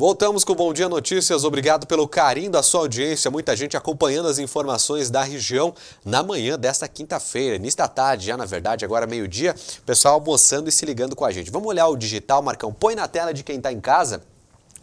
Voltamos com Bom Dia Notícias. Obrigado pelo carinho da sua audiência. Muita gente acompanhando as informações da região na manhã desta quinta-feira, início da tarde, já na verdade, agora meio-dia. Pessoal almoçando e se ligando com a gente. Vamos olhar o digital, Marcão. Põe na tela de quem está em casa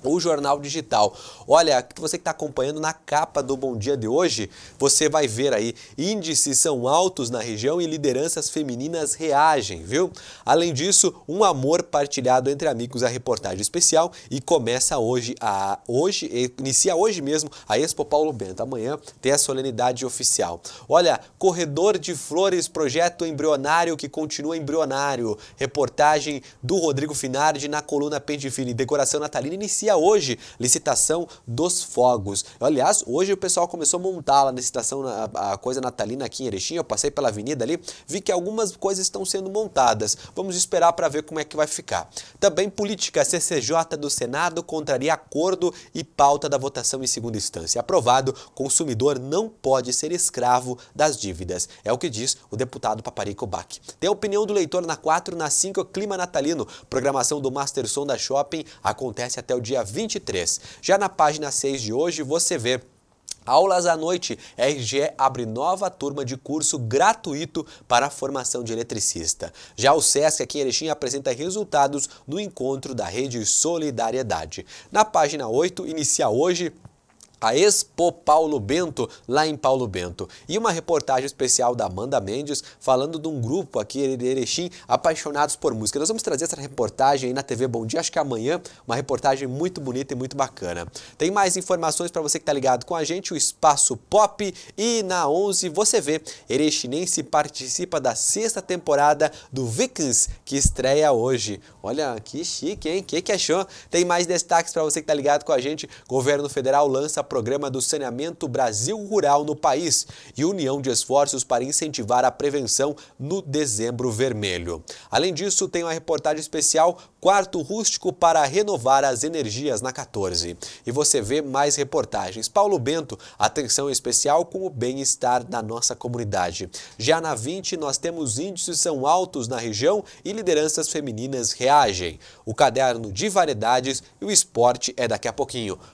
o Jornal Digital. Olha, você que está acompanhando na capa do Bom Dia de hoje, você vai ver aí, índices são altos na região e lideranças femininas reagem, viu? Além disso, um amor partilhado entre amigos, a reportagem especial e começa hoje, a hoje inicia hoje mesmo a Expo Paulo Bento. Amanhã tem a solenidade oficial. Olha, Corredor de Flores, projeto embrionário que continua embrionário. Reportagem do Rodrigo Finardi na coluna Pente Fino. Decoração natalina inicia inicia hoje licitação dos fogos. aliás, hoje o pessoal começou a montar lá na licitação, a, a coisa natalina aqui em Erechim, eu passei pela avenida ali, vi que algumas coisas estão sendo montadas. Vamos esperar para ver como é que vai ficar. Também política, CCJ do Senado contraria acordo e pauta da votação em segunda instância. Aprovado, consumidor não pode ser escravo das dívidas. É o que diz o deputado Paparico Bach. Tem a opinião do leitor na 4, na 5, clima natalino. Programação do Master Som da Shopping acontece até o dia dia 23. Já na página 6 de hoje você vê Aulas à noite, RGE abre nova turma de curso gratuito para a formação de eletricista. Já o SESC aqui em Erechim apresenta resultados no encontro da Rede Solidariedade. Na página 8, inicia hoje a Expo Paulo Bento, lá em Paulo Bento. E uma reportagem especial da Amanda Mendes falando de um grupo aqui de Erechim apaixonados por música. Nós vamos trazer essa reportagem aí na TV Bom Dia, acho que amanhã, uma reportagem muito bonita e muito bacana. Tem mais informações para você que está ligado com a gente, o Espaço Pop e na 11 você vê, Erechinense participa da sexta temporada do Vikings, que estreia hoje. Olha, que chique, hein? Que que achou? Tem mais destaques para você que está ligado com a gente. Governo Federal lança programa do Saneamento Brasil Rural no país e união de esforços para incentivar a prevenção no dezembro vermelho. Além disso, tem uma reportagem especial Quarto Rústico para renovar as energias na 14. E você vê mais reportagens. Paulo Bento, atenção especial com o bem-estar da nossa comunidade. Já na 20, nós temos índices são altos na região e lideranças femininas reagem. O caderno de variedades e o esporte é daqui a pouquinho.